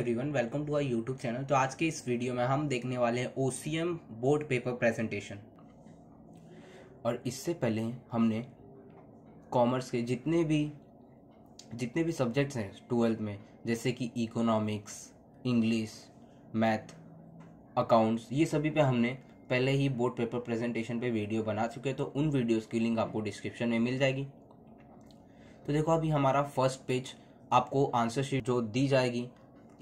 everyone welcome to our YouTube channel तो आज के इस वीडियो में हम देखने वाले हैं ओसीएम बोर्ड पेपर प्रेजेंटेशन और इससे पहले हमने कॉमर्स के जितने भी जितने भी सब्जेक्ट्स हैं ट्वेल्थ में जैसे कि इकोनॉमिक्स इंग्लिश मैथ अकाउंट्स ये सभी पे हमने पहले ही बोर्ड पेपर प्रेजेंटेशन पे वीडियो बना चुके हैं तो उन वीडियोज़ की लिंक आपको डिस्क्रिप्शन में मिल जाएगी तो देखो अभी हमारा फर्स्ट पेज आपको आंसर शीट जो दी जाएगी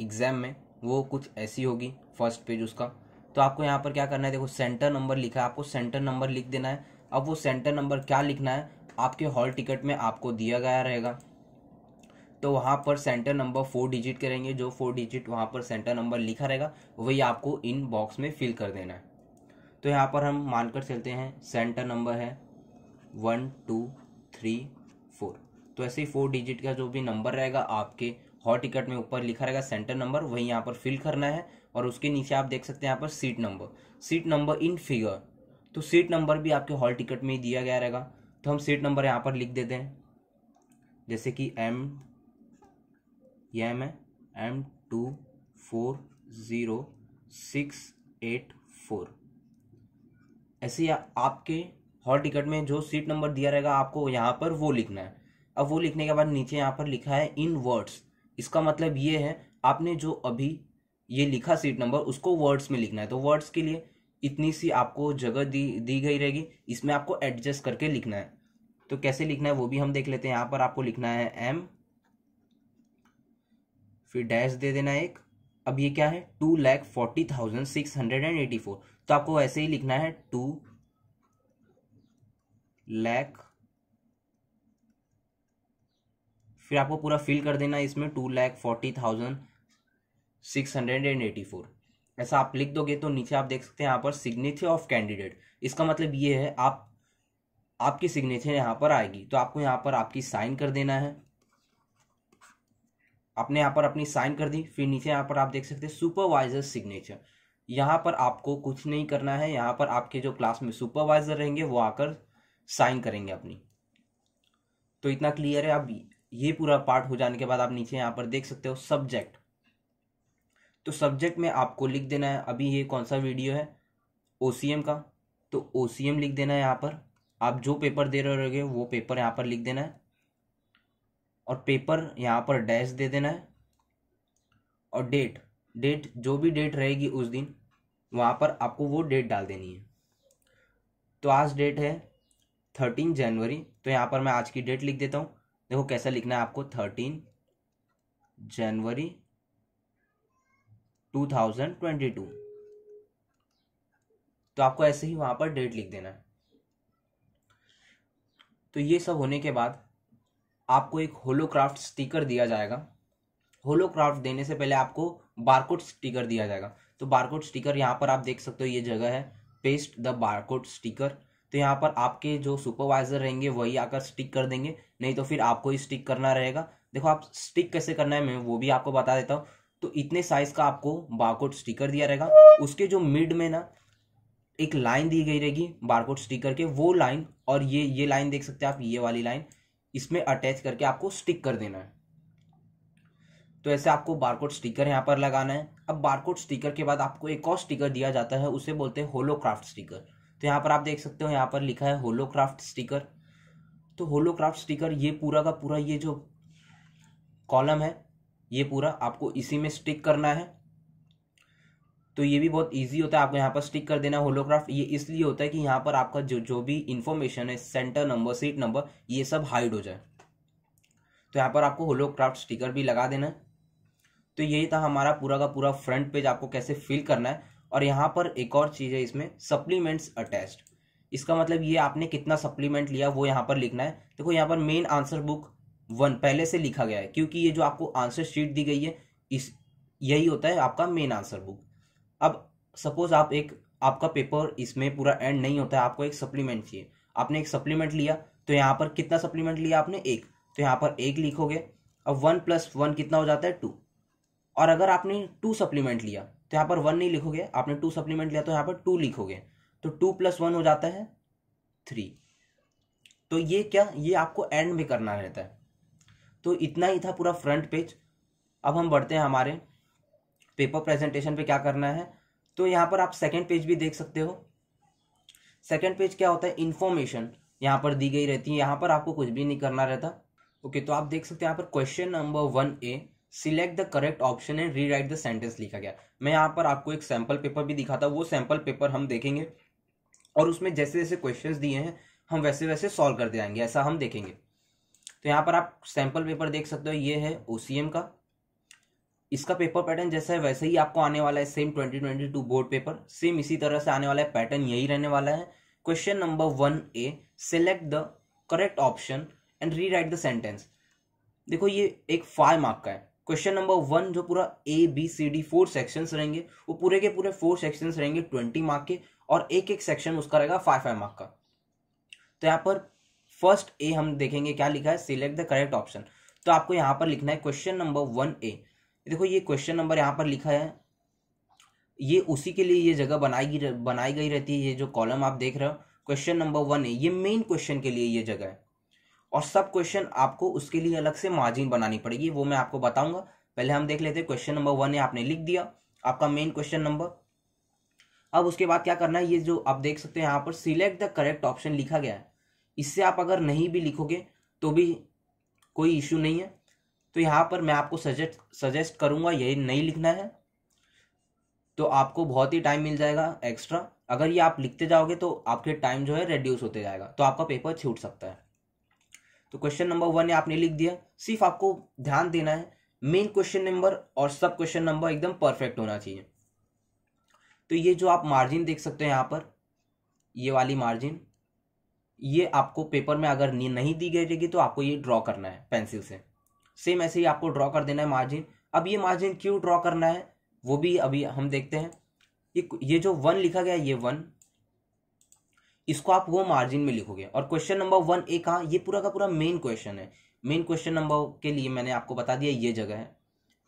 एग्ज़ाम में वो कुछ ऐसी होगी फर्स्ट पेज उसका तो आपको यहाँ पर क्या करना है देखो सेंटर नंबर लिखा है आपको सेंटर नंबर लिख देना है अब वो सेंटर नंबर क्या लिखना है आपके हॉल टिकट में आपको दिया गया रहेगा तो वहाँ पर सेंटर नंबर फोर डिजिट करेंगे जो फोर डिजिट वहाँ पर सेंटर नंबर लिखा रहेगा वही आपको इन बॉक्स में फिल कर देना है तो यहाँ पर हम मानकर चलते हैं सेंटर नंबर है वन टू थ्री फोर तो ऐसे ही फोर डिजिट का जो भी नंबर रहेगा आपके हॉट टिकट में ऊपर लिखा रहेगा सेंटर नंबर वही यहाँ पर फिल करना है और उसके नीचे आप देख सकते हैं यहाँ पर seat number seat number in figure तो सीट नंबर भी आपके हॉल टिकट में ही दिया गया रहेगा तो हम सीट नंबर यहाँ पर लिख देते हैं जैसे कि एम ये एम है M two four zero six eight four ऐसे या आपके हॉल टिकट में जो सीट नंबर दिया रहेगा आपको यहाँ पर वो लिखना है अब वो लिखने के बाद नीचे यहाँ पर लिखा है इन वर्ड्स इसका मतलब ये है आपने जो अभी ये लिखा सीट नंबर उसको वर्ड्स में लिखना है तो वर्ड्स के लिए इतनी सी आपको जगह दी दी गई रहेगी इसमें आपको एडजस्ट करके लिखना है तो कैसे लिखना है वो भी हम देख लेते हैं यहाँ पर आपको लिखना है एम फिर डैश दे देना एक अब ये क्या है two lakh forty thousand six hundred and eighty four तो आपको ऐसे ही लिखना है टू लैख फिर आपको पूरा फिल कर देना इसमें two lakh forty thousand six hundred and eighty four ऐसा आप लिख दोगे तो नीचे आप देख सकते हैं यहाँ पर सिग्नेचर ऑफ कैंडिडेट इसका मतलब ये है आप आपकी सिग्नेचर यहाँ पर आएगी तो आपको यहाँ पर आपकी साइन कर देना है आपने यहाँ पर अपनी साइन कर दी फिर नीचे यहाँ पर आप देख सकते हैं सुपरवाइजर सिग्नेचर यहाँ पर आपको कुछ नहीं करना है यहाँ पर आपके जो क्लास में सुपरवाइजर रहेंगे वो आकर साइन करेंगे अपनी तो इतना क्लियर है आप ये पूरा पार्ट हो जाने के बाद आप नीचे यहाँ पर देख सकते हो सब्जेक्ट तो सब्जेक्ट में आपको लिख देना है अभी ये कौन सा वीडियो है ओ का तो ओ लिख देना है यहाँ पर आप जो पेपर दे रहे हो वो पेपर यहाँ पर लिख देना है और पेपर यहाँ पर डैश दे देना है और डेट डेट जो भी डेट रहेगी उस दिन वहाँ पर आपको वो डेट डाल देनी है तो आज डेट है थर्टीन जनवरी तो यहाँ पर मैं आज की डेट लिख देता हूँ देखो कैसा लिखना है आपको थर्टीन जनवरी टू थाउजेंड ट्वेंटी टू तो आपको ऐसे ही वहां पर डेट लिख देना है तो ये सब होने के बाद आपको एक होलोक्राफ्ट स्टिकर दिया जाएगा होलोक्राफ्ट देने से पहले आपको बारकोड स्टिकर दिया जाएगा तो बारकोड स्टिकर यहाँ पर आप देख सकते हो ये जगह है पेस्ट द बारकोड स्टिकर तो यहाँ पर आपके जो सुपरवाइजर रहेंगे वही आकर स्टिक कर देंगे नहीं तो फिर आपको ही स्टिक करना रहेगा देखो आप स्टिक कैसे करना है मैं वो भी आपको बता देता हूँ तो इतने साइज का आपको बारकोड स्टिकर दिया रहेगा उसके जो मिड में ना एक लाइन दी गई रहेगी बारकोड स्टिकर के वो लाइन और ये ये लाइन देख सकते हैं आप ये वाली लाइन इसमें अटैच करके आपको स्टिक कर देना है तो ऐसे आपको बारकोड स्टिकर यहाँ पर लगाना है अब बारकोड स्टिकर के बाद आपको एक और स्टिकर दिया जाता है उसे बोलते हैं होलोक्राफ्ट स्टिकर तो यहाँ पर आप देख सकते हो यहाँ पर लिखा है होलोक्राफ्ट स्टिकर तो होलोक्राफ्ट स्टिकर ये पूरा का पूरा ये जो कॉलम है ये पूरा आपको इसी में स्टिक करना है तो ये भी बहुत इजी होता है आपको यहाँ पर स्टिक कर देना होलोग्राफ ये इसलिए होता है कि यहाँ पर आपका जो जो भी इन्फॉर्मेशन है सेंटर नंबर सीट नंबर ये सब हाइड हो जाए तो यहाँ पर आपको होलोक्राफ्ट स्टिकर भी लगा देना है तो यही था हमारा पूरा का पूरा फ्रंट पेज आपको कैसे फिल करना है और यहाँ पर एक और चीज़ है इसमें सप्लीमेंट्स अटैच्ड इसका मतलब ये आपने कितना सप्लीमेंट लिया वो यहाँ पर लिखना है देखो यहाँ पर मेन आंसर बुक वन पहले से लिखा गया है क्योंकि ये जो आपको आंसर शीट दी गई है इस यही होता है आपका मेन आंसर बुक अब सपोज आप एक आपका पेपर इसमें पूरा एंड नहीं होता है आपको एक सप्लीमेंट चाहिए आपने एक सप्लीमेंट लिया तो यहाँ पर कितना सप्लीमेंट लिया आपने एक तो यहाँ पर एक लिखोगे अब वन प्लस वन कितना हो जाता है टू और अगर आपने टू सप्लीमेंट लिया तो यहाँ पर वन नहीं लिखोगे आपने टू सप्लीमेंट लिया तो यहाँ पर टू लिखोगे तो टू प्लस वन हो जाता है थ्री तो ये क्या ये आपको एंड में करना रहता है तो इतना ही था पूरा फ्रंट पेज अब हम बढ़ते हैं हमारे पेपर प्रेजेंटेशन पे क्या करना है तो यहाँ पर आप सेकेंड पेज भी देख सकते हो सेकेंड पेज क्या होता है इन्फॉर्मेशन यहाँ पर दी गई रहती है यहाँ पर आपको कुछ भी नहीं करना रहता ओके तो आप देख सकते हैं यहाँ पर question number one A select the correct option and rewrite the sentence लिखा गया मैं यहाँ पर आपको एक सैम्पल पेपर भी दिखा था वो सैम्पल पेपर हम देखेंगे और उसमें जैसे जैसे क्वेश्चन दिए हैं हम वैसे वैसे सॉल्व दे आएंगे ऐसा हम देखेंगे तो यहाँ पर आप सैम्पल पेपर देख सकते हो ये है ओ का इसका पेपर पैटर्न जैसा है वैसे ही आपको आने वाला है सेम 2022 बोर्ड पेपर सेम इसी तरह से आने वाला है पैटर्न यही रहने वाला है question number one A select the correct option and rewrite the sentence देखो ये एक फाइव मार्क का है क्वेश्चन नंबर वन जो पूरा A B C D four sections रहेंगे वो पूरे के पूरे फोर सेक्शंस रहेंगे ट्वेंटी मार्क के और एक एक सेक्शन उसका रहेगा फाइव फाइव मार्क का तो यहाँ पर फर्स्ट ए हम देखेंगे क्या लिखा है सिलेक्ट द करेक्ट ऑप्शन तो आपको यहाँ पर लिखना है क्वेश्चन नंबर वन ए देखो ये क्वेश्चन नंबर यहाँ पर लिखा है ये उसी के लिए ये जगह बनाई बनाई गई रहती है ये जो कॉलम आप देख रहे हो क्वेश्चन नंबर वन ए ये मेन क्वेश्चन के लिए ये जगह है और सब क्वेश्चन आपको उसके लिए अलग से मार्जिन बनानी पड़ेगी वो मैं आपको बताऊंगा पहले हम देख लेते हैं क्वेश्चन नंबर वन है आपने लिख दिया आपका मेन क्वेश्चन नंबर अब उसके बाद क्या करना है ये जो आप देख सकते हैं यहाँ पर सिलेक्ट द करेक्ट ऑप्शन लिखा गया है इससे आप अगर नहीं भी लिखोगे तो भी कोई इश्यू नहीं है तो यहाँ पर मैं आपको सजेस्ट सजेस्ट करूँगा यही नहीं लिखना है तो आपको बहुत ही टाइम मिल जाएगा एक्स्ट्रा अगर ये आप लिखते जाओगे तो आपके टाइम जो है रेड्यूस होते जाएगा तो आपका पेपर छूट सकता है तो क्वेश्चन नंबर वन आपने लिख दिया सिर्फ आपको ध्यान देना है मेन क्वेश्चन नंबर और सब क्वेश्चन नंबर एकदम परफेक्ट होना चाहिए तो ये जो आप मार्जिन देख सकते हैं यहाँ पर ये वाली मार्जिन ये आपको पेपर में अगर नहीं दी गई रहेगी तो आपको ये ड्रॉ करना है पेंसिल से सेम ऐसे ही आपको ड्रॉ कर देना है मार्जिन अब ये मार्जिन क्यों ड्रॉ करना है वो भी अभी हम देखते हैं ये ये जो वन लिखा गया ये वन इसको आप वो मार्जिन में लिखोगे और क्वेश्चन नंबर वन ए कहा ये पूरा का पूरा मेन क्वेश्चन है मेन क्वेश्चन नंबर के लिए मैंने आपको बता दिया ये जगह है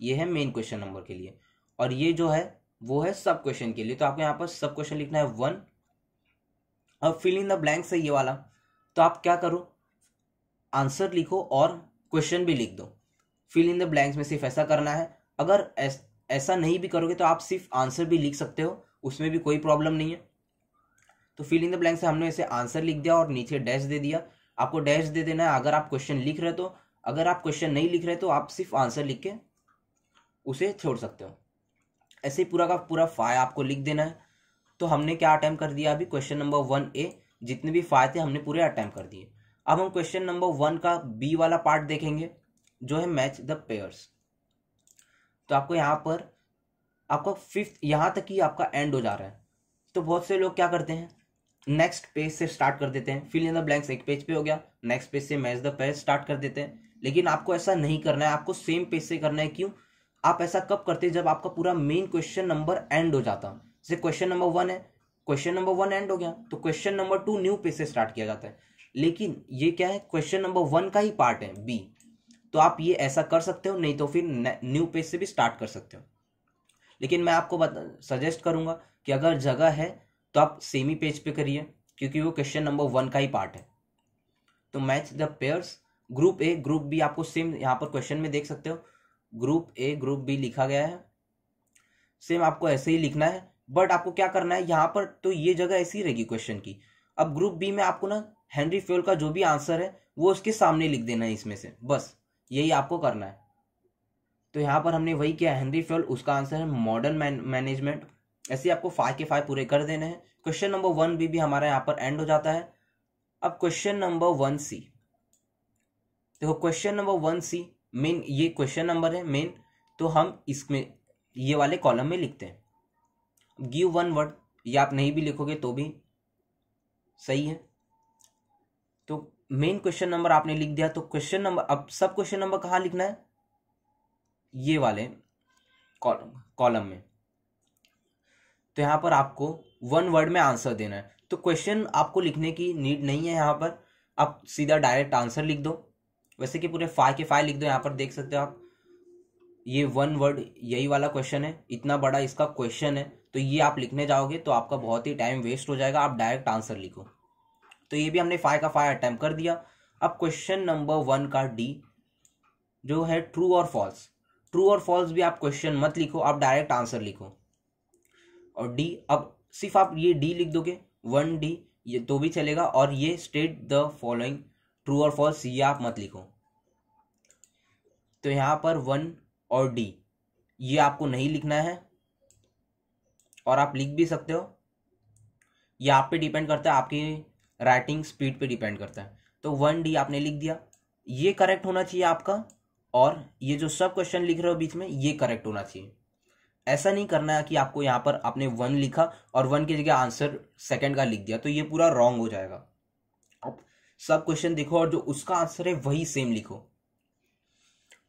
ये है मेन क्वेश्चन नंबर के लिए और ये जो है वो है सब क्वेश्चन के लिए तो आपको यहाँ पर सब क्वेश्चन लिखना है वन अब फिल इन द ब्लैंक्स है ये वाला तो आप क्या करो आंसर लिखो और क्वेश्चन भी लिख दो फिल इन द ब्लैंक्स में सिर्फ ऐसा करना है अगर ऐसा नहीं भी करोगे तो आप सिर्फ आंसर भी लिख सकते हो उसमें भी कोई प्रॉब्लम नहीं है तो फिल इन द ब्लैंक से हमने इसे आंसर लिख दिया और नीचे डैश दे दिया आपको डैश दे देना है अगर आप क्वेश्चन लिख रहे तो अगर आप क्वेश्चन नहीं लिख रहे तो आप सिर्फ आंसर लिख के उसे छोड़ सकते हो ऐसे ही पूरा का पूरा फाय आपको लिख देना है तो हमने क्या अटैम्प कर दिया अभी क्वेश्चन नंबर वन ए जितने भी फाय थे हमने पूरे अटैम्प कर दिए अब हम क्वेश्चन नंबर वन का बी वाला पार्ट देखेंगे जो है मैच द पेयर्स तो आपको यहाँ पर आपका फिफ्थ यहाँ तक ही आपका एंड हो जा रहा है तो बहुत से लोग क्या करते हैं नेक्स्ट पेज से स्टार्ट कर देते हैं फिल इन द ब्लैंक्स एक पेज पे हो गया नेक्स्ट पेज से मैच द पेज स्टार्ट कर देते हैं लेकिन आपको ऐसा नहीं करना है आपको सेम पेज से करना है क्यों आप ऐसा कब करते हैं जब आपका पूरा मेन क्वेश्चन नंबर एंड हो जाता है जैसे क्वेश्चन नंबर वन है क्वेश्चन नंबर वन एंड हो गया तो question number two new page से स्टार्ट किया जाता है लेकिन ये क्या है क्वेश्चन नंबर वन का ही पार्ट है बी तो आप ये ऐसा कर सकते हो नहीं तो फिर न्यू पेज से भी स्टार्ट कर सकते हो लेकिन मैं आपको सजेस्ट करूंगा कि अगर जगह है तो आप सेमी पेज पे करिए क्योंकि वो क्वेश्चन नंबर वन का ही पार्ट है तो match the pairs group A group B आपको सेम यहाँ पर क्वेश्चन में देख सकते हो ग्रुप ए ग्रुप बी लिखा गया है सेम आपको ऐसे ही लिखना है बट आपको क्या करना है यहाँ पर तो ये जगह ऐसी रहेगी क्वेश्चन की अब ग्रुप बी में आपको ना हेनरी फ्योल का जो भी आंसर है वो उसके सामने लिख देना है इसमें से बस यही आपको करना है तो यहाँ पर हमने वही किया हेनरी फ्योल उसका आंसर है मॉडर्न मैनेजमेंट ऐसे आपको फाइव के फाइव पूरे कर देने हैं क्वेश्चन नंबर वन बी भी हमारा यहाँ पर एंड हो जाता है अब क्वेश्चन नंबर वन सी देखो question number one C main ये क्वेश्चन नंबर है मेन तो हम इसमें ये वाले कॉलम में लिखते हैं गिव वन वर्ड ये आप नहीं भी लिखोगे तो भी सही है तो मेन क्वेश्चन नंबर आपने लिख दिया तो क्वेश्चन नंबर अब सब क्वेश्चन नंबर कहाँ लिखना है ये वाले कॉलम कॉलम में तो यहाँ पर आपको वन वर्ड में आंसर देना है तो क्वेश्चन आपको लिखने की नीड नहीं है यहाँ पर आप सीधा डायरेक्ट आंसर लिख दो वैसे कि पूरे फाइव के फाइव लिख दो यहाँ पर देख सकते हो आप ये वन वर्ड यही वाला क्वेश्चन है इतना बड़ा इसका क्वेश्चन है तो ये आप लिखने जाओगे तो आपका बहुत ही टाइम वेस्ट हो जाएगा आप डायरेक्ट आंसर लिखो तो ये भी हमने फाइव का फाइव अटैम्प्ट कर दिया अब क्वेश्चन नंबर वन का डी जो है ट्रू और फॉल्स ट्रू और फॉल्स भी आप क्वेश्चन मत लिखो आप डायरेक्ट आंसर लिखो और डी अब सिर्फ आप ये डी लिख दोगे वन डी ये तो भी चलेगा और ये स्टेट द फॉलोइंग ट्रू और फॉल्स ये आप मत लिखो तो यहाँ पर वन और डी ये आपको नहीं लिखना है और आप लिख भी सकते हो ये आप पे डिपेंड करता है आपकी राइटिंग स्पीड पे डिपेंड करता है तो वन डी आपने लिख दिया ये करेक्ट होना चाहिए आपका और ये जो सब क्वेश्चन लिख रहे हो बीच में ये करेक्ट होना चाहिए ऐसा नहीं करना है कि आपको यहाँ पर आपने वन लिखा और वन की जगह आंसर सेकेंड का लिख दिया तो ये पूरा रॉन्ग हो जाएगा अब सब क्वेश्चन देखो और जो उसका आंसर है वही सेम लिखो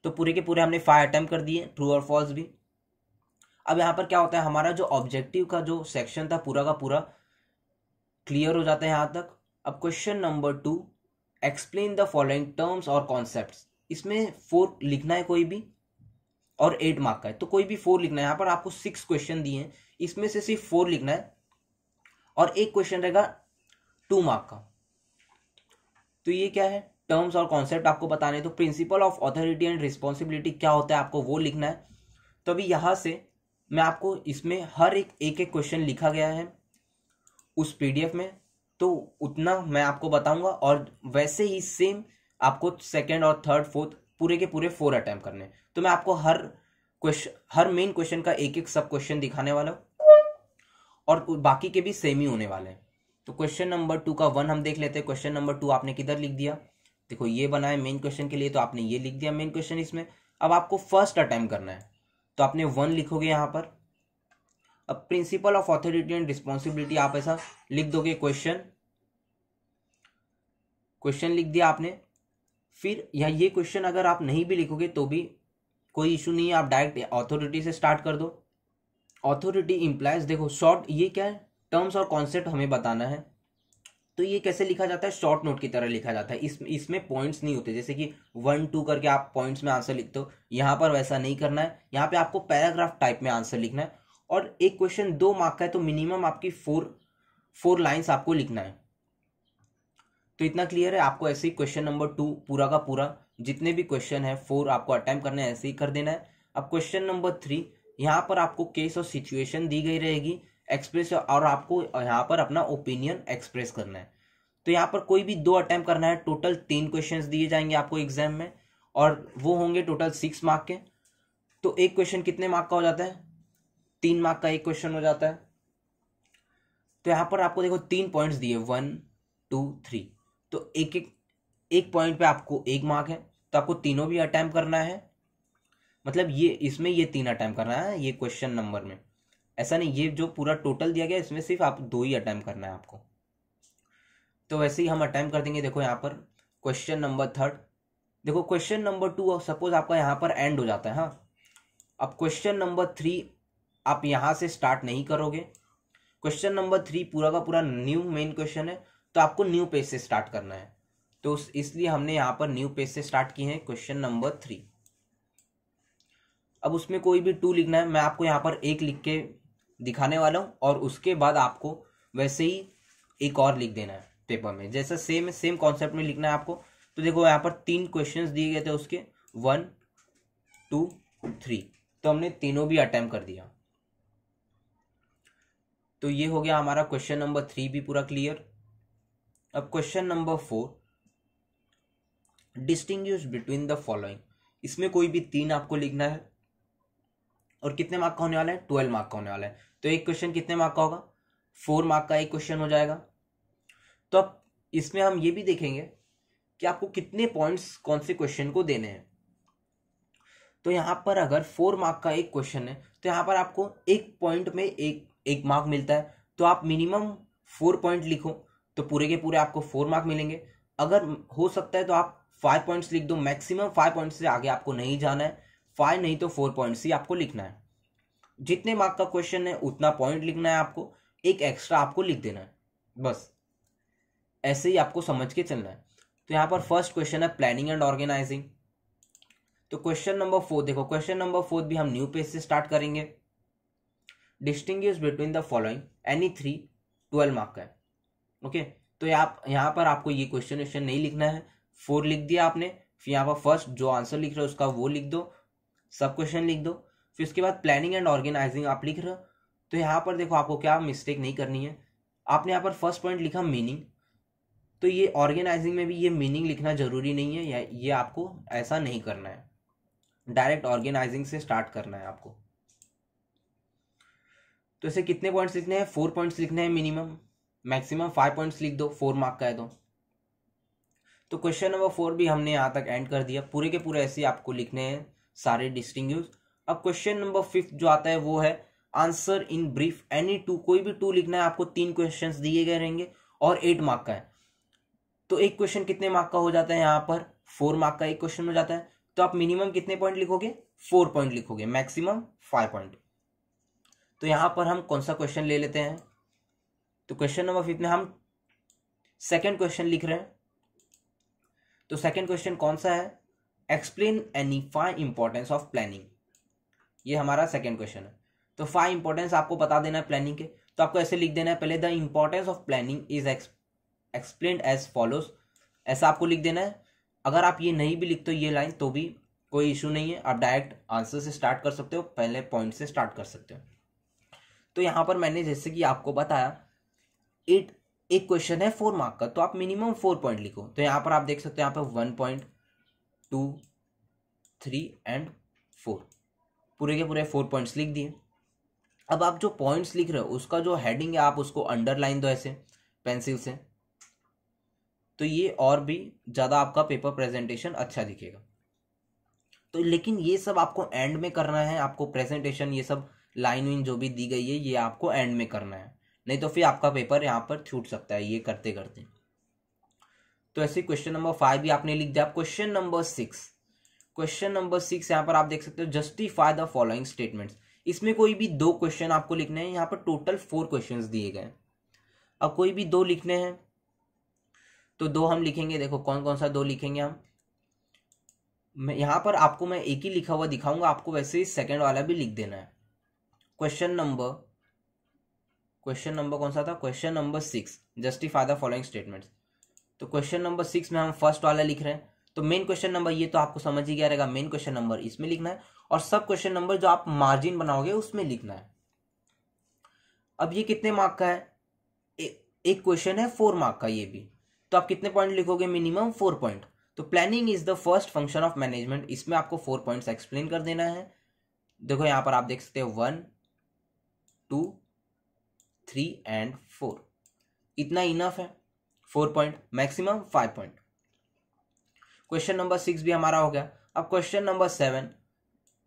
तो पूरे के पूरे हमने फाइव अटेम्प कर दिए ट्रू और फॉल्स भी अब यहाँ पर क्या होता है हमारा जो ऑब्जेक्टिव का जो सेक्शन था पूरा का पूरा क्लियर हो जाता है यहाँ तक अब question number two explain the following terms और कॉन्सेप्ट इसमें फोर लिखना है कोई भी और एट मार्क का है तो कोई भी फोर लिखना है यहाँ पर आपको सिक्स क्वेश्चन दिए हैं इसमें से सिर्फ फोर लिखना है और एक क्वेश्चन रहेगा टू मार्क का तो ये क्या है टर्म्स और कॉन्सेप्ट आपको बताने तो principle of authority and responsibility क्या होता है आपको वो लिखना है तो अभी यहाँ से मैं आपको इसमें हर एक एक एक क्वेश्चन लिखा गया है उस पीडीएफ में तो उतना मैं आपको बताऊंगा और वैसे ही सेम आपको सेकेंड और थर्ड फोर्थ पूरे के पूरे फोर अटैम्प्ट करने तो मैं आपको हर क्वेश्चन हर मेन क्वेश्चन का एक एक सब क्वेश्चन दिखाने वाला हूँ और बाकी के भी सेम ही होने वाले हैं तो क्वेश्चन नंबर टू का वन हम देख लेते हैं क्वेश्चन नंबर टू आपने किधर लिख दिया देखो ये बनाए मेन क्वेश्चन के लिए तो आपने ये लिख दिया मेन क्वेश्चन इसमें अब आपको फर्स्ट अटैम्प करना है तो आपने वन लिखोगे यहाँ पर अब principle of authority and responsibility आप ऐसा लिख दोगे क्वेश्चन क्वेश्चन लिख दिया आपने फिर या ये क्वेश्चन अगर आप नहीं भी लिखोगे तो भी कोई इशू नहीं है आप डायरेक्ट ऑथोरिटी से स्टार्ट कर दो ऑथोरिटी इम्प्लाइज देखो शॉर्ट ये क्या है टर्म्स और कॉन्सेप्ट हमें बताना है तो ये कैसे लिखा जाता है शॉर्ट नोट की तरह लिखा जाता है इस इसमें पॉइंट्स नहीं होते जैसे कि वन टू करके आप पॉइंट्स में आंसर लिखते हो यहाँ पर वैसा नहीं करना है यहाँ पे आपको पैराग्राफ टाइप में आंसर लिखना है और एक क्वेश्चन दो मार्क का है तो मिनिमम आपकी फोर फोर लाइन्स आपको लिखना है तो इतना क्लियर है आपको ऐसे ही क्वेश्चन नंबर टू पूरा का पूरा जितने भी क्वेश्चन है फोर आपको अटैम्प करने ऐसे ही कर देना है अब क्वेश्चन नंबर थ्री यहाँ पर आपको केस और सिचुएशन दी गई रहेगी एक्सप्रेस और आपको यहाँ पर अपना ओपिनियन एक्सप्रेस करना है तो यहाँ पर कोई भी दो अटैम्प करना है टोटल तीन क्वेश्चन दिए जाएंगे आपको एग्जाम में और वो होंगे टोटल सिक्स मार्क के तो एक क्वेश्चन कितने मार्क का हो जाता है तीन मार्क का एक क्वेश्चन हो जाता है तो यहाँ पर आपको देखो तीन पॉइंट्स दिए वन टू थ्री तो एक एक एक पॉइंट पे आपको एक मार्क है तो आपको तीनों भी अटैम्प करना है मतलब ये इसमें ये तीन अटैम्प करना है ये क्वेश्चन नंबर में ऐसा नहीं ये जो पूरा टोटल दिया गया इसमें सिर्फ आप दो ही अटैम्प करना है आपको तो वैसे ही हम अटैम्प कर देंगे देखो यहाँ पर क्वेश्चन नंबर थर्ड देखो क्वेश्चन नंबर टू सपोज आपका यहाँ पर एंड हो जाता है हाँ अब क्वेश्चन नंबर थ्री आप यहाँ से स्टार्ट नहीं करोगे क्वेश्चन नंबर थ्री पूरा का पूरा न्यू मेन क्वेश्चन है तो आपको न्यू पेज से स्टार्ट करना है तो इसलिए हमने यहाँ पर न्यू पेज से स्टार्ट की है क्वेश्चन नंबर थ्री अब उसमें कोई भी टू लिखना है मैं आपको यहाँ पर एक लिख के दिखाने वाला हूँ और उसके बाद आपको वैसे ही एक और लिख देना है पेपर में जैसा सेम सेम कॉन्सेप्ट में लिखना है आपको तो देखो यहाँ पर तीन क्वेश्चन दिए गए थे उसके वन टू थ्री तो हमने तीनों भी अटैम्प कर दिया तो ये हो गया हमारा क्वेश्चन नंबर थ्री भी पूरा क्लियर अब question number four distinguish between the following इसमें कोई भी तीन आपको लिखना है और कितने मार्क का होने वाला है ट्वेल्व मार्क का होने वाला है तो एक क्वेश्चन कितने मार्क का होगा फोर मार्क का एक क्वेश्चन हो जाएगा तो अब इसमें हम ये भी देखेंगे कि आपको कितने पॉइंट्स कौन से क्वेश्चन को देने हैं तो यहाँ पर अगर फोर मार्क का एक क्वेश्चन है तो यहाँ पर आपको एक पॉइंट में एक एक मार्क मिलता है तो आप मिनिमम फोर पॉइंट लिखो तो पूरे के पूरे आपको फोर मार्क मिलेंगे अगर हो सकता है तो आप फाइव पॉइंट्स लिख दो मैक्सिमम फाइव पॉइंट्स से आगे आपको नहीं जाना है फाइव नहीं तो फोर पॉइंट्स ही आपको लिखना है जितने मार्क का क्वेश्चन है उतना पॉइंट लिखना है आपको एक एक्स्ट्रा आपको लिख देना है बस ऐसे ही आपको समझ के चलना है तो यहाँ पर फर्स्ट क्वेश्चन है प्लानिंग एंड ऑर्गेनाइजिंग तो क्वेश्चन नंबर फोर देखो क्वेश्चन नंबर फोर भी हम न्यू पेज से स्टार्ट करेंगे distinguish between the following any three twelve mark का है ओके तो यहाँ यहाँ पर आपको ये क्वेश्चन वेश्चन नहीं लिखना है फोर लिख दिया आपने फिर यहाँ पर फर्स्ट जो आंसर लिख रहे हो उसका वो लिख दो सब क्वेश्चन लिख दो फिर उसके बाद प्लानिंग एंड ऑर्गेनाइजिंग आप लिख रहे हो तो यहाँ पर देखो आपको क्या मिस्टेक नहीं करनी है आपने यहाँ पर फर्स्ट पॉइंट लिखा मीनिंग तो ये ऑर्गेनाइजिंग में भी ये मीनिंग लिखना जरूरी नहीं है या ये आपको ऐसा नहीं करना है डायरेक्ट ऑर्गेनाइजिंग से स्टार्ट करना है आपको तो इसे कितने पॉइंट्स लिखने हैं फोर पॉइंट्स लिखने हैं मिनिमम मैक्सिमम फाइव पॉइंट्स लिख दो फोर मार्क का है दो तो क्वेश्चन नंबर फोर भी हमने यहाँ तक एंड कर दिया पूरे के पूरे ऐसे आपको लिखने हैं सारे डिस्टिंग अब क्वेश्चन नंबर फिफ्थ जो आता है वो है answer in brief any two कोई भी टू लिखना है आपको तीन क्वेश्चन दिए गए रहेंगे और एट मार्क का है तो एक क्वेश्चन कितने मार्क का हो जाता है यहाँ पर फोर मार्क का एक क्वेश्चन हो जाता है तो आप मिनिमम कितने पॉइंट लिखोगे फोर पॉइंट लिखोगे मैक्सिमम फाइव पॉइंट तो यहाँ पर हम कौन सा क्वेश्चन ले लेते हैं तो क्वेश्चन नंबर फिफ्थ में हम सेकेंड क्वेश्चन लिख रहे हैं तो सेकेंड क्वेश्चन कौन सा है explain any five importance of planning ये हमारा सेकेंड क्वेश्चन है तो फाइव इंपॉर्टेंस आपको बता देना है प्लानिंग के तो आपको ऐसे लिख देना है पहले the importance of planning is explain as follows ऐसा आपको लिख देना है अगर आप ये नहीं भी लिखते हो ये लाइन तो भी कोई इशू नहीं है आप डायरेक्ट आंसर से स्टार्ट कर सकते हो पहले पॉइंट से स्टार्ट कर सकते हो तो यहाँ पर मैंने जैसे कि आपको बताया एट एक क्वेश्चन है फोर मार्क का तो आप मिनिमम फोर पॉइंट लिखो तो यहाँ पर आप देख सकते हो यहाँ पर one point two three and four पूरे के पूरे फोर पॉइंट्स लिख दिए अब आप जो पॉइंट्स लिख रहे हो उसका जो हेडिंग है आप उसको अंडरलाइन दो ऐसे पेंसिल से तो ये और भी ज़्यादा आपका पेपर प्रेजेंटेशन अच्छा दिखेगा तो लेकिन ये सब आपको एंड में करना है आपको प्रेजेंटेशन ये सब लाइन विन जो भी दी गई है ये आपको एंड में करना है नहीं तो फिर आपका पेपर यहाँ पर छूट सकता है ये करते करते तो ऐसे क्वेश्चन नंबर फाइव भी आपने लिख दिया question number six question number six यहाँ पर आप देख सकते हो जस्टिफाई द फॉलोइंग स्टेटमेंट्स इसमें कोई भी दो क्वेश्चन आपको लिखने हैं यहाँ पर टोटल फोर क्वेश्चन दिए गए अब कोई भी दो लिखने हैं तो दो हम लिखेंगे देखो कौन कौन सा दो लिखेंगे हम मैं यहाँ पर आपको मैं एक ही लिखा हुआ दिखाऊंगा आपको वैसे ही सेकेंड वाला भी लिख देना है क्वेश्चन नंबर क्वेश्चन नंबर कौन सा था question number six justify the following statement तो क्वेश्चन नंबर सिक्स में हम फर्स्ट वाला लिख रहे हैं तो मेन क्वेश्चन नंबर ये तो आपको समझ ही गया रहेगा मेन क्वेश्चन नंबर इसमें लिखना है और सब क्वेश्चन नंबर जो आप मार्जिन बनाओगे उसमें लिखना है अब ये कितने मार्क का है ए, एक क्वेश्चन है फोर मार्क का ये भी तो आप कितने पॉइंट लिखोगे मिनिमम फोर पॉइंट तो planning is the first function of management इसमें आपको फोर पॉइंट्स एक्सप्लेन कर देना है देखो यहां पर आप देख सकते हो one two three and four इतना इनफ है four point maximum five point question number six भी हमारा हो गया अब question number seven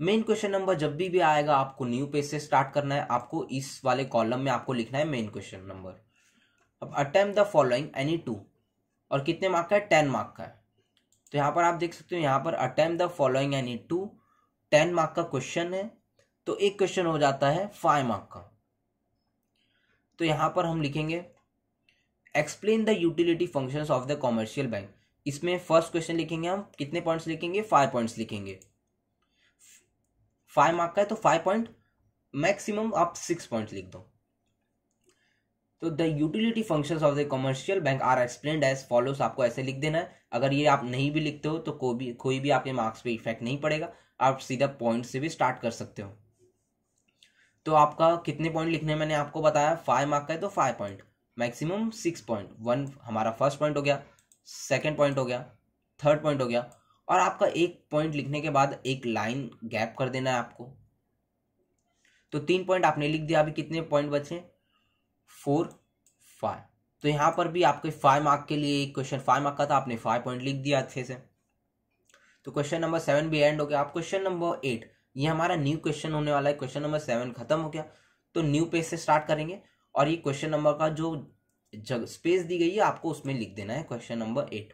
main question number जब भी भी आएगा आपको न्यू पेज से स्टार्ट करना है आपको इस वाले कॉलम में आपको लिखना है मेन क्वेश्चन नंबर अब attempt the following any two और कितने मार्क का है टेन मार्क का है तो यहाँ पर आप देख सकते हो यहाँ पर attempt the following any two ten mark का क्वेश्चन है तो एक क्वेश्चन हो जाता है फाइव मार्क का तो यहाँ पर हम लिखेंगे explain the utility functions of the commercial bank इसमें फर्स्ट क्वेश्चन लिखेंगे हम कितने पॉइंट्स लिखेंगे फाइव पॉइंट्स लिखेंगे फाइव मार्क का है तो फाइव पॉइंट मैक्सिमम आप सिक्स पॉइंट लिख दो तो the utility functions of the commercial bank are explain as follows आपको ऐसे लिख देना है अगर ये आप नहीं भी लिखते हो तो कोई भी कोई भी आपके मार्क्स पे इफेक्ट नहीं पड़ेगा आप सीधा पॉइंट से भी स्टार्ट कर सकते हो तो आपका कितने पॉइंट लिखने मैंने आपको बताया फाइव मार्क का है तो five point maximum six point one हमारा फर्स्ट पॉइंट हो गया सेकेंड पॉइंट हो गया थर्ड पॉइंट हो गया और आपका एक पॉइंट लिखने के बाद एक लाइन गैप कर देना है आपको तो तीन पॉइंट आपने लिख दिया अभी कितने पॉइंट बचे फोर फाइव तो यहाँ पर भी आपके फाइव मार्क के लिए एक क्वेश्चन फाइव मार्क का था आपने फाइव पॉइंट लिख दिया अच्छे से तो क्वेश्चन नंबर सेवन भी एंड हो गया आप क्वेश्चन नंबर एट ये हमारा न्यू क्वेश्चन होने वाला है क्वेश्चन नंबर सेवन खत्म हो गया तो न्यू पेज से स्टार्ट करेंगे और ये क्वेश्चन नंबर का जो जग स्पेस दी गई है आपको उसमें लिख देना है question number eight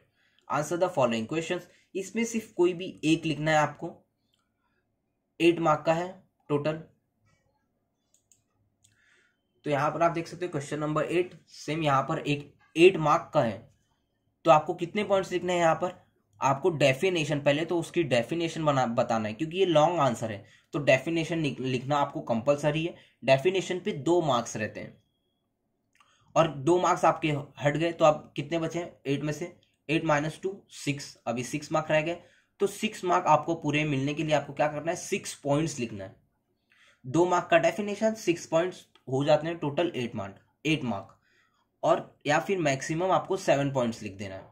answer the following question इसमें सिर्फ कोई भी एक लिखना है आपको एट मार्क का है टोटल तो यहां पर आप देख सकते हो क्वेश्चन नंबर एट सेम यहां पर एक एट मार्क का है तो आपको कितने पॉइंट्स लिखने हैं यहां पर आपको डेफिनेशन पहले तो उसकी डेफिनेशन बना बताना है क्योंकि ये लॉन्ग आंसर है तो डेफिनेशन लिखना आपको कंपलसरी है डेफिनेशन पे दो मार्क्स रहते हैं और दो मार्क्स आपके हट गए तो आप कितने बचे एट में से एट माइनस टू सिक्स अभी सिक्स मार्क रह गए तो सिक्स मार्क आपको पूरे मिलने के लिए आपको क्या करना है सिक्स पॉइंट्स लिखना है दो मार्क का डेफिनेशन सिक्स पॉइंट्स हो जाते हैं total eight mark eight mark और या फिर मैक्सिमम आपको सेवन पॉइंट्स लिख देना है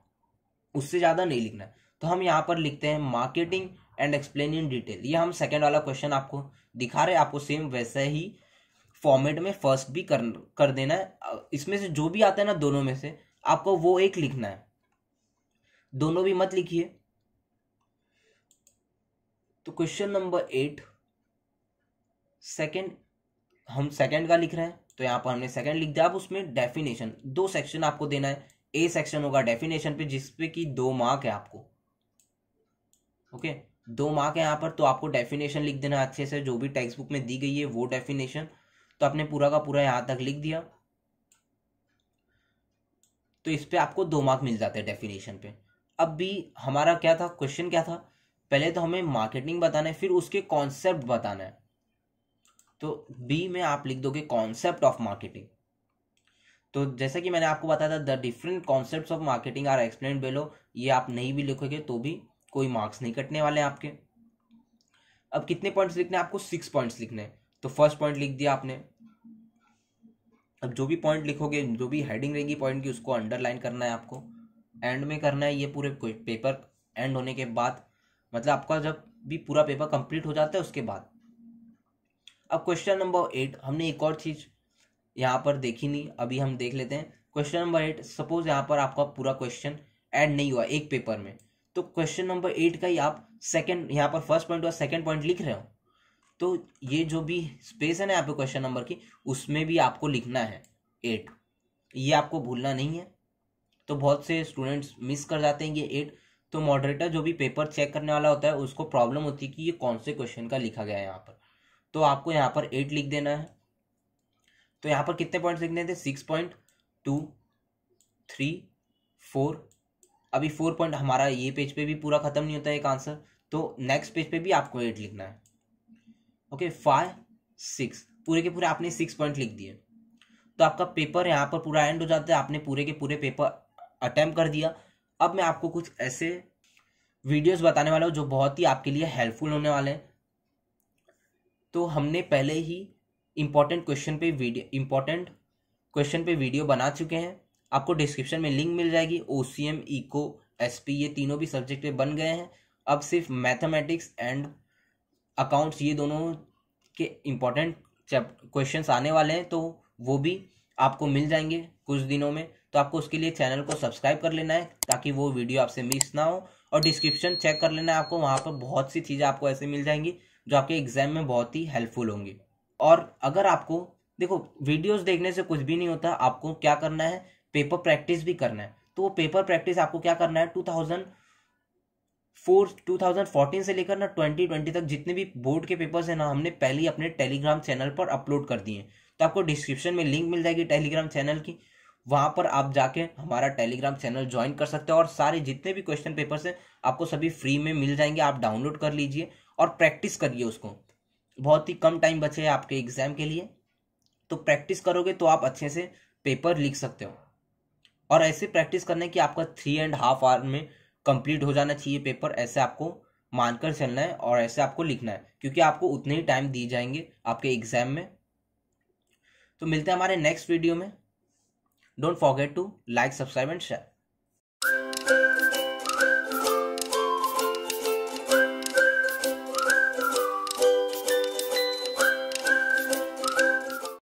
उससे ज़्यादा नहीं लिखना तो हम यहाँ पर लिखते हैं marketing and explain in detail ये हम सेकेंड वाला क्वेश्चन आपको दिखा रहे हैं आपको सेम वैसे ही फॉर्मेट में फर्स्ट भी कर कर देना है इसमें से जो भी आता है ना दोनों में से आपको वो एक लिखना है दोनों भी मत लिखिए तो क्वेश्चन नंबर एट सेकेंड हम सेकेंड का लिख रहे हैं तो यहाँ पर हमने सेकेंड लिख दिया आप उसमें डेफिनेशन दो सेक्शन आपको देना है ए सेक्शन होगा डेफिनेशन पे जिसपे कि दो मार्क है आपको ओके दो मार्क है यहाँ पर तो आपको डेफिनेशन लिख देना अच्छे से जो भी टेक्स्ट बुक में दी गई है वो डेफिनेशन तो आपने पूरा का पूरा यहां तक लिख दिया तो इस पर आपको दो मार्क मिल जाते हैं डेफिनेशन पे अब भी हमारा क्या था क्वेश्चन क्या था पहले तो हमें मार्केटिंग बताना है फिर उसके कॉन्सेप्ट बताना है तो बी में आप लिख दोगे कॉन्सेप्ट ऑफ मार्केटिंग तो जैसा कि मैंने आपको बताया था the different concept of marketing are explain below ये आप नहीं भी लिखोगे तो भी कोई मार्क्स नहीं कटने वाले आपके अब कितने पॉइंट्स लिखने हैं आपको सिक्स पॉइंट्स लिखने हैं तो फर्स्ट पॉइंट लिख दिया आपने अब जो भी पॉइंट लिखोगे जो भी हेडिंग रहेगी पॉइंट की उसको अंडरलाइन करना है आपको एंड में करना है ये पूरे पेपर एंड होने के बाद मतलब आपका जब भी पूरा पेपर कंप्लीट हो जाता है उसके बाद अब क्वेश्चन नंबर एट हमने एक और चीज़ यहाँ पर देखी नहीं अभी हम देख लेते हैं क्वेश्चन नंबर एट सपोज यहाँ पर आपका पूरा क्वेश्चन ऐड नहीं हुआ एक पेपर में तो क्वेश्चन नंबर एट का ही आप सेकेंड यहाँ पर फर्स्ट पॉइंट और सेकेंड पॉइंट लिख रहे हो तो ये जो भी स्पेस है ना यहाँ पे क्वेश्चन नंबर की उसमें भी आपको लिखना है एट ये आपको भूलना नहीं है तो बहुत से स्टूडेंट्स मिस कर जाते हैं ये एट तो मॉडरेटर जो भी पेपर चेक करने वाला होता है उसको प्रॉब्लम होती है कि ये कौन से क्वेश्चन का लिखा गया है यहाँ पर तो आपको यहाँ पर एट लिख देना है तो यहाँ पर कितने पॉइंट्स लिखने थे six point two three four अभी फोर पॉइंट हमारा ये पेज पे भी पूरा ख़त्म नहीं होता है एक आंसर तो नेक्स्ट पेज पे भी आपको एट लिखना है ओके फाइव सिक्स पूरे के पूरे आपने सिक्स पॉइंट लिख दिए तो आपका पेपर यहाँ पर पूरा एंड हो जाता है आपने पूरे के पूरे पेपर अटैम्प कर दिया अब मैं आपको कुछ ऐसे वीडियोस बताने वाला हूँ जो बहुत ही आपके लिए हेल्पफुल होने वाले हैं तो हमने पहले ही इंपॉर्टेंट क्वेश्चन पे वीडियो इंपॉर्टेंट क्वेश्चन पे वीडियो बना चुके हैं आपको डिस्क्रिप्शन में लिंक मिल जाएगी O C M eco S P ये तीनों भी सब्जेक्ट पे बन गए हैं अब सिर्फ मैथमेटिक्स एंड अकाउंट्स ये दोनों के इम्पॉर्टेंट क्वेश्चन आने वाले हैं तो वो भी आपको मिल जाएंगे कुछ दिनों में तो आपको उसके लिए चैनल को सब्सक्राइब कर लेना है ताकि वो वीडियो आपसे मिस ना हो और डिस्क्रिप्शन चेक कर लेना है आपको वहाँ पर बहुत सी चीज़ें आपको ऐसे मिल जाएंगी जो आपके एग्जाम में बहुत ही हेल्पफुल होंगी और अगर आपको देखो वीडियोस देखने से कुछ भी नहीं होता आपको क्या करना है पेपर प्रैक्टिस भी करना है तो वो पेपर प्रैक्टिस आपको क्या करना है two thousand four two thousand fourteen से लेकर ना ट्वेंटी ट्वेंटी तक जितने भी बोर्ड के पेपर्स हैं ना हमने पहले अपने टेलीग्राम चैनल पर अपलोड कर दिए तो आपको डिस्क्रिप्शन में लिंक मिल जाएगी टेलीग्राम चैनल की वहाँ पर आप जाके हमारा टेलीग्राम चैनल ज्वाइन कर सकते हो और सारे जितने भी क्वेश्चन पेपर्स हैं आपको सभी फ्री में मिल जाएंगे आप डाउनलोड कर लीजिए और प्रैक्टिस करिए उसको बहुत ही कम टाइम बचे है आपके एग्ज़ाम के लिए तो प्रैक्टिस करोगे तो आप अच्छे से पेपर लिख सकते हो और ऐसे प्रैक्टिस करने की आपका थ्री एंड हाफ आवर में कंप्लीट हो जाना चाहिए पेपर ऐसे आपको मानकर चलना है और ऐसे आपको लिखना है क्योंकि आपको उतने ही टाइम दिए जाएंगे आपके एग्ज़ाम में तो मिलते हैं हमारे नेक्स्ट वीडियो में don't forget to like subscribe and share